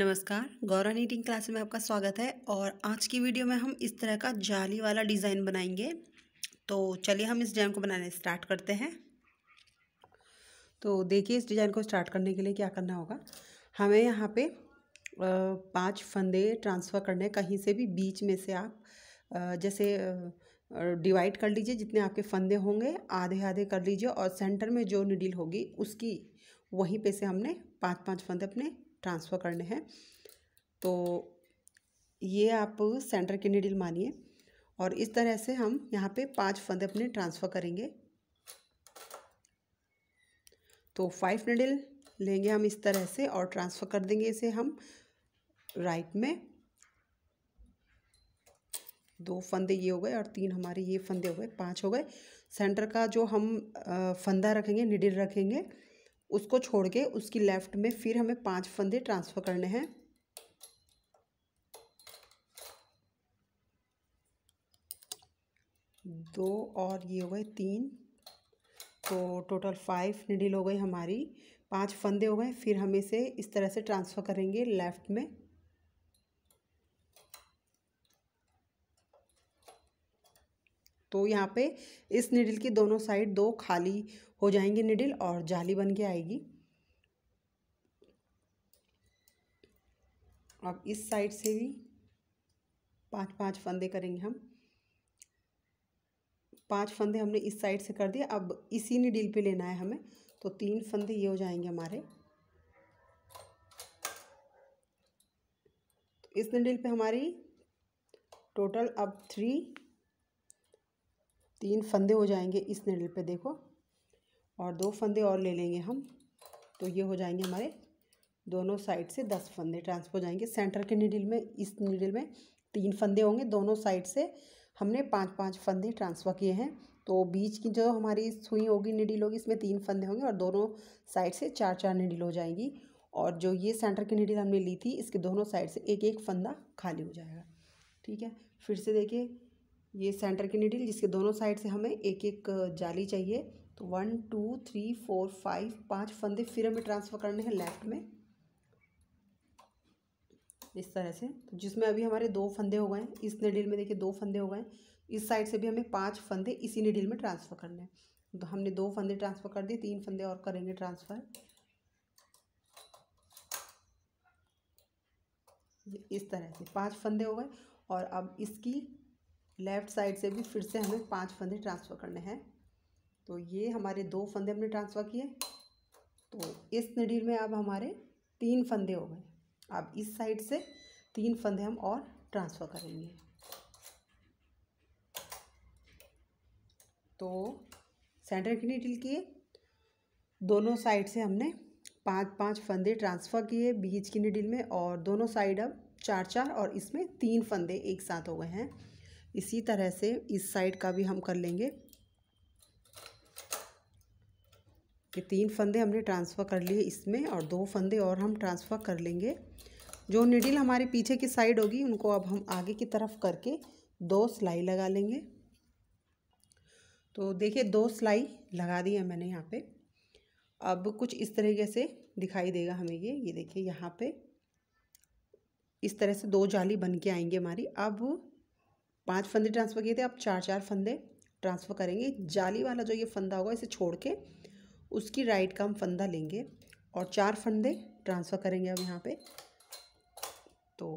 नमस्कार Gaura knitting class में आपका स्वागत है और आज की वीडियो में हम इस तरह का जाली वाला डिज़ाइन बनाएंगे तो चलिए हम इस डिज़ाइन को बनाने स्टार्ट करते हैं तो देखिए इस डिज़ाइन को स्टार्ट करने के लिए क्या करना होगा हमें यहाँ पे पांच फंदे ट्रांसफ़र करने कहीं से भी बीच में से आप जैसे डिवाइड कर लीजिए जितने आपके फंदे होंगे आधे आधे कर लीजिए और सेंटर में जो निडिल होगी उसकी वहीं पे से हमने पांच पांच फंदे अपने ट्रांसफ़र करने हैं तो ये आप सेंटर की निडिल मानिए और इस तरह से हम यहाँ पे पांच फंदे अपने ट्रांसफ़र करेंगे तो फाइव निडिल लेंगे हम इस तरह से और ट्रांसफ़र कर देंगे इसे हम राइट में दो फंदे ये हो गए और तीन हमारे ये फंदे हो गए पांच हो गए सेंटर का जो हम फंदा रखेंगे निडिल रखेंगे उसको छोड़ के उसकी लेफ़्ट में फिर हमें पांच फंदे ट्रांसफ़र करने हैं दो और ये हो गए तीन तो टोटल फाइव निडिल हो गई हमारी पांच फंदे हो गए फिर हम इसे इस तरह से ट्रांसफ़र करेंगे लेफ़्ट में तो यहाँ पे इस निडिल की दोनों साइड दो खाली हो जाएंगे निडिल और जाली बन के आएगी अब इस साइड से भी पांच पांच फंदे करेंगे हम पांच फंदे हमने इस साइड से कर दिए अब इसी निडिल पे लेना है हमें तो तीन फंदे ये हो जाएंगे हमारे तो इस निडिल पे हमारी टोटल अब थ्री तीन फंदे हो जाएंगे इस निडल पे देखो और दो फंदे और ले लेंगे हम तो ये हो जाएंगे हमारे दोनों साइड से दस फंदे ट्रांसफर हो जाएंगे सेंटर के निडल में इस निडल में तीन फंदे होंगे दोनों साइड से हमने पांच पांच फंदे ट्रांसफ़र किए हैं तो बीच की जो हमारी सुई होगी निडिल होगी इसमें तीन फंदे होंगे और दोनों साइड से चार चार निडिल हो जाएंगी और जो ये सेंटर की निडिल हमने ली थी इसके दोनों साइड से एक एक फंदा खाली हो जाएगा ठीक है फिर से देखिए ये सेंटर की निडिल जिसके दोनों साइड से हमें एक एक जाली चाहिए तो one two three four five पांच फंदे फिर हमें ट्रांसफ़र करने हैं लेफ्ट में इस तरह से तो जिसमें अभी हमारे दो फंदे हो गए हैं इस निडिल में देखिए दो फंदे हो गए हैं इस साइड से भी हमें पांच फंदे इसी निडिल में ट्रांसफ़र करने हैं तो हमने दो फंदे ट्रांसफ़र कर दिए तीन फंदे और करेंगे ट्रांसफ़र इस तरह से पांच फंदे हो गए और अब इसकी लेफ़्ट साइड से भी फिर से हमें पांच फंदे ट्रांसफ़र करने हैं तो ये हमारे दो फंदे हमने ट्रांसफ़र किए तो इस निडील में अब हमारे तीन फंदे हो गए अब इस साइड से तीन फंदे हम और ट्रांसफ़र करेंगे तो सेंटर की निडील किए दोनों साइड से हमने पांच पांच फंदे ट्रांसफ़र किए बीच की निडिल में और दोनों साइड अब चार चार और इसमें तीन फंदे एक साथ हो गए हैं इसी तरह से इस साइड का भी हम कर लेंगे ये तीन फंदे हमने ट्रांसफ़र कर लिए इसमें और दो फंदे और हम ट्रांसफ़र कर लेंगे जो निडिल हमारे पीछे की साइड होगी उनको अब हम आगे की तरफ करके दो सिलाई लगा लेंगे तो देखिए दो सिलाई लगा दी है मैंने यहाँ पे अब कुछ इस तरीके से दिखाई देगा हमें ये ये देखिए यहाँ पे इस तरह से दो जाली बन के आएंगे हमारी अब पांच फंदे ट्रांसफ़र किए थे आप चार चार फंदे ट्रांसफ़र करेंगे जाली वाला जो ये फंदा होगा इसे छोड़ के उसकी राइट का हम फंदा लेंगे और चार फंदे ट्रांसफ़र करेंगे अब यहाँ पे तो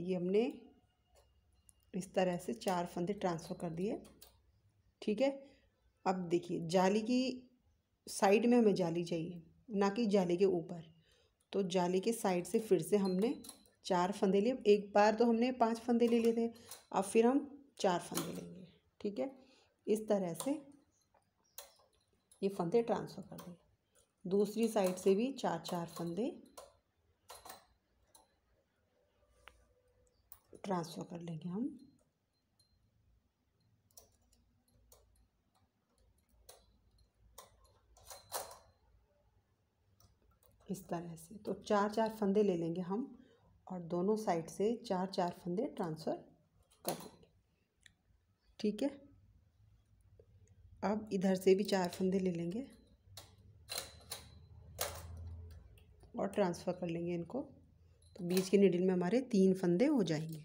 ये हमने इस तरह से चार फंदे ट्रांसफ़र कर दिए ठीक है अब देखिए जाली की साइड में हमें जाली चाहिए ना कि जाली के ऊपर तो जाली के साइड से फिर से हमने चार फंदे लिए एक बार तो हमने पांच फंदे ले लिए थे अब फिर हम चार फंदे लेंगे ठीक है इस तरह से ये फंदे ट्रांसफ़र कर देंगे दूसरी साइड से भी चार चार फंदे ट्रांसफ़र कर लेंगे हम इस तरह से तो चार चार फंदे ले लेंगे हम और दोनों साइड से चार चार फंदे ट्रांसफ़र कर देंगे ठीक है अब इधर से भी चार फंदे ले लेंगे और ट्रांसफ़र कर लेंगे इनको तो बीच के निडिल में हमारे तीन फंदे हो जाएंगे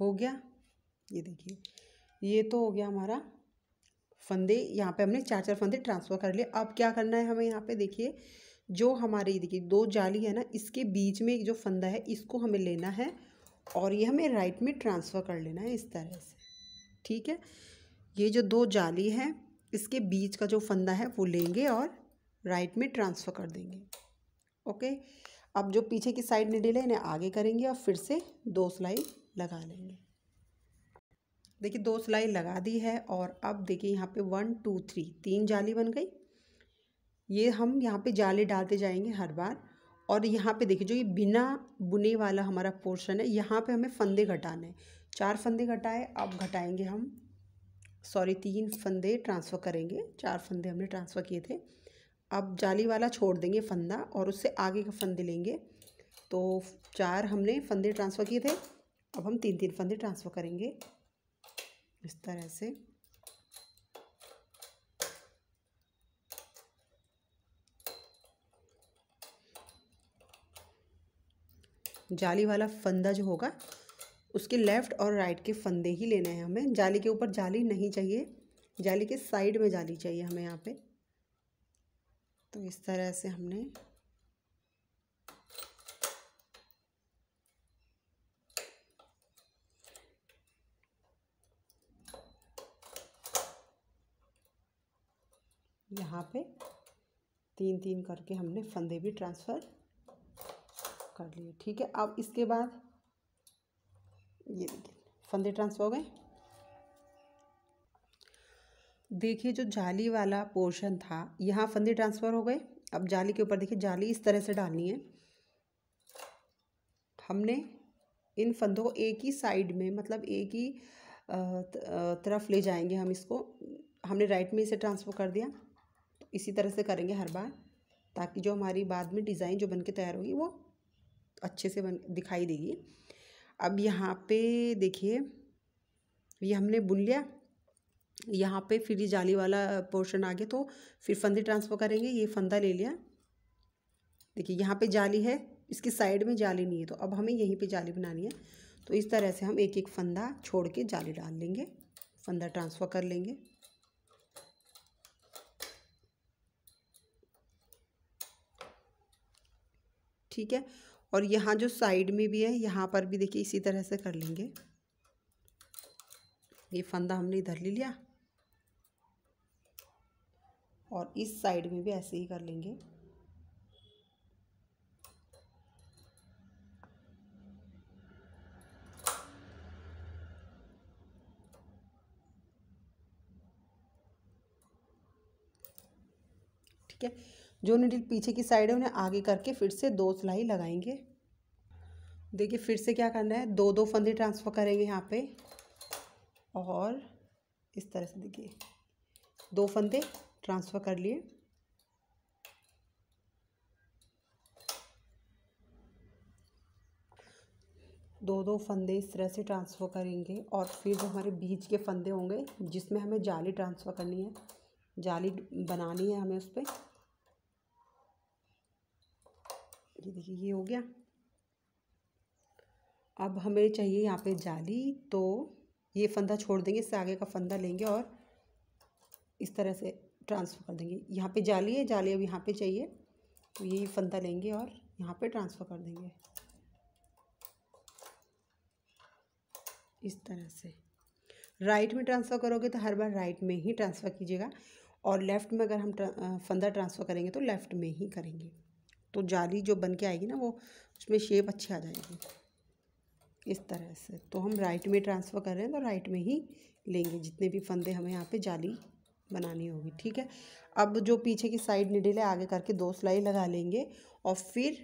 हो गया ये देखिए ये तो हो गया हमारा फंदे यहाँ पे हमने चार चार फंदे ट्रांसफ़र कर लिए अब क्या करना है हमें यहाँ पे देखिए जो हमारे ये देखिए दो जाली है ना इसके बीच में जो फंदा है इसको हमें लेना है और ये हमें राइट में ट्रांसफ़र कर लेना है इस तरह से ठीक है ये जो दो जाली है इसके बीच का जो फंदा है वो लेंगे और राइट में ट्रांसफ़र कर देंगे ओके अब जो पीछे की साइड निडिल है इन्हें आगे करेंगे और फिर से दो सिलाई लगा लेंगे देखिए दो सिलाई लगा दी है और अब देखिए यहाँ पे वन टू थ्री तीन जाली बन गई ये हम यहाँ पे जाली डालते जाएंगे हर बार और यहाँ पे देखिए जो ये बिना बुने वाला हमारा पोर्शन है यहाँ पे हमें फंदे घटाने हैं चार फंदे घटाए अब घटाएंगे हम सॉरी तीन फंदे ट्रांसफ़र करेंगे चार फंदे हमने ट्रांसफ़र किए थे अब जाली वाला छोड़ देंगे फंदा और उससे आगे का फंदे लेंगे तो चार हमने फंदे ट्रांसफ़र किए थे अब हम तीन तीन फंदे ट्रांसफ़र करेंगे इस तरह से जाली वाला फंदा जो होगा उसके लेफ़्ट और राइट के फंदे ही लेने हैं हमें जाली के ऊपर जाली नहीं चाहिए जाली के साइड में जाली चाहिए हमें यहाँ पे तो इस तरह से हमने यहाँ पे तीन तीन करके हमने फंदे भी ट्रांसफ़र कर लिए ठीक है अब इसके बाद ये फंदे ट्रांसफ़र हो गए देखिए जो जाली वाला पोर्शन था यहाँ फंदे ट्रांसफ़र हो गए अब जाली के ऊपर देखिए जाली इस तरह से डालनी है हमने इन फंदों को एक ही साइड में मतलब एक ही तरफ ले जाएंगे हम इसको हमने राइट में इसे ट्रांसफ़र कर दिया इसी तरह से करेंगे हर बार ताकि जो हमारी बाद में डिज़ाइन जो बन के तैयार होगी वो अच्छे से बन दिखाई देगी अब यहाँ पे देखिए ये हमने बुन लिया यहाँ पे फिर ये जाली वाला पोर्शन आ गया तो फिर फंदे ट्रांसफ़र करेंगे ये फंदा ले लिया देखिए यहाँ पे जाली है इसकी साइड में जाली नहीं है तो अब हमें यहीं पे जाली बनानी है तो इस तरह से हम एक एक फंदा छोड़ के जाली डाल लेंगे फंदा ट्रांसफ़र कर लेंगे ठीक है और यहाँ जो साइड में भी है यहाँ पर भी देखिए इसी तरह से कर लेंगे ये फंदा हमने इधर ले लिया और इस साइड में भी ऐसे ही कर लेंगे ठीक है जो नीडल पीछे की साइड है उन्हें आगे करके फिर से दो सिलाई लगाएंगे देखिए फिर से क्या करना है दो दो फंदे ट्रांसफ़र करेंगे यहाँ पे और इस तरह से देखिए दो फंदे ट्रांसफ़र कर लिए दो दो फंदे इस तरह से ट्रांसफ़र करेंगे और फिर जो हमारे बीच के फंदे होंगे जिसमें हमें जाली ट्रांसफ़र करनी है जाली बनानी है हमें उस पर ये देखिए ये हो गया अब हमें चाहिए यहाँ पे जाली तो ये फंदा छोड़ देंगे इससे आगे का फंदा लेंगे और इस तरह से ट्रांसफ़र कर देंगे यहाँ पे जाली है जाली अब यहाँ पे चाहिए तो ये फंदा लेंगे और यहाँ पे ट्रांसफ़र कर देंगे इस तरह से राइट में ट्रांसफ़र करोगे तो हर बार राइट में ही ट्रांसफ़र कीजिएगा और लेफ़्ट में अगर हम फंदा ट्रांसफ़र करेंगे तो लेफ़्ट में ही करेंगे तो जाली जो बन के आएगी ना वो उसमें शेप अच्छी आ जाएगी इस तरह से तो हम राइट में ट्रांसफ़र कर रहे हैं तो राइट में ही लेंगे जितने भी फंदे हमें यहाँ पे जाली बनानी होगी ठीक है अब जो पीछे की साइड निडिल है आगे करके दो सिलाई लगा लेंगे और फिर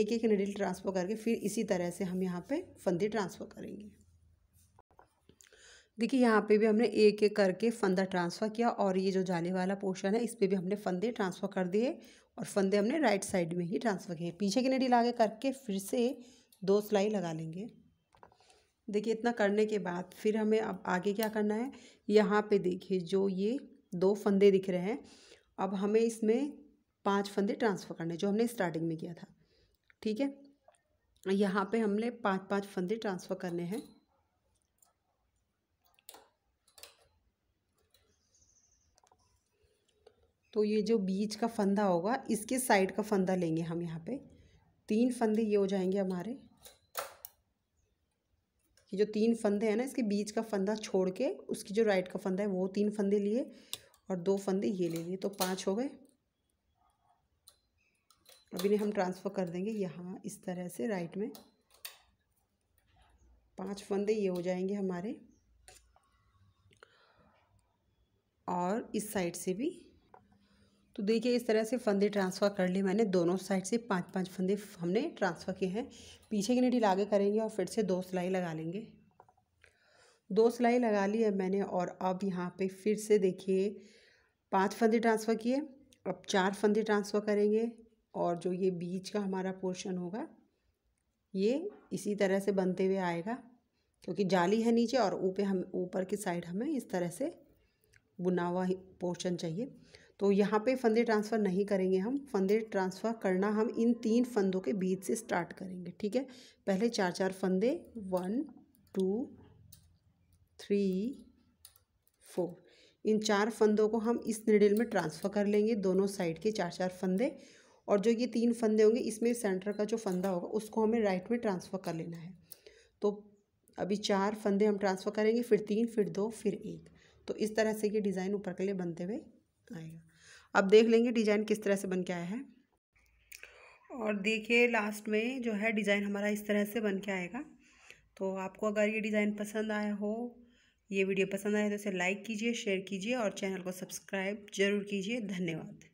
एक एक निडिल ट्रांसफ़र करके फिर इसी तरह से हम यहाँ पे फंदे ट्रांसफ़र करेंगे देखिए यहाँ पे भी हमने एक एक करके फंदा ट्रांसफ़र किया और ये जो जाली वाला पोर्शन है इस पर भी हमने फंदे ट्रांसफ़र कर दिए और फंदे हमने राइट साइड में ही ट्रांसफ़र किए पीछे की नडी लागे करके फिर से दो सिलाई लगा लेंगे देखिए इतना करने के बाद फिर हमें अब आगे क्या करना है यहाँ पे देखिए जो ये दो फंदे दिख रहे हैं अब हमें इसमें पाँच फंदे ट्रांसफ़र करने जो हमने स्टार्टिंग में किया था ठीक है यहाँ पर हमने पाँच पाँच फंदे ट्रांसफ़र करने हैं तो ये जो बीच का फंदा होगा इसके साइड का फंदा लेंगे हम यहाँ पे तीन फंदे ये हो जाएंगे हमारे ये जो तीन फंदे हैं ना इसके बीच का फंदा छोड़ के उसकी जो राइट का फंदा है वो तीन फंदे लिए और दो फंदे ये ले लिए तो पाँच हो गए अब इन्हें हम ट्रांसफ़र कर देंगे यहाँ इस तरह से राइट में पांच फंदे ये हो जाएंगे हमारे और इस साइड से भी तो देखिए इस तरह से फंदे ट्रांसफ़र कर लिए मैंने दोनों साइड से पांच पांच फंदे हमने ट्रांसफ़र किए हैं पीछे की नीटी लागे करेंगे और फिर से दो सिलाई लगा लेंगे दो सिलाई लगा ली है मैंने और अब यहाँ पे फिर से देखिए पांच फंदे ट्रांसफ़र किए अब चार फंदे ट्रांसफ़र करेंगे और जो ये बीच का हमारा पोर्शन होगा ये इसी तरह से बनते हुए आएगा क्योंकि जाली है नीचे और ऊपर हम ऊपर की साइड हमें इस तरह से बुना हुआ पोर्शन चाहिए तो यहाँ पे फंदे ट्रांसफ़र नहीं करेंगे हम फंदे ट्रांसफ़र करना हम इन तीन फंदों के बीच से स्टार्ट करेंगे ठीक है पहले चार चार फंदे वन टू थ्री फोर इन चार फंदों को हम इस निडिल में ट्रांसफ़र कर लेंगे दोनों साइड के चार चार फंदे और जो ये तीन फंदे होंगे इसमें सेंटर का जो फंदा होगा उसको हमें राइट में ट्रांसफ़र कर लेना है तो अभी चार फंदे हम ट्रांसफ़र करेंगे फिर तीन फिर दो फिर एक तो इस तरह से ये डिज़ाइन ऊपर के लिए बनते हुए आएगा अब देख लेंगे डिज़ाइन किस तरह से बन के आया है और देखिए लास्ट में जो है डिज़ाइन हमारा इस तरह से बन के आएगा तो आपको अगर ये डिज़ाइन पसंद आया हो ये वीडियो पसंद आए तो इसे लाइक कीजिए शेयर कीजिए और चैनल को सब्सक्राइब जरूर कीजिए धन्यवाद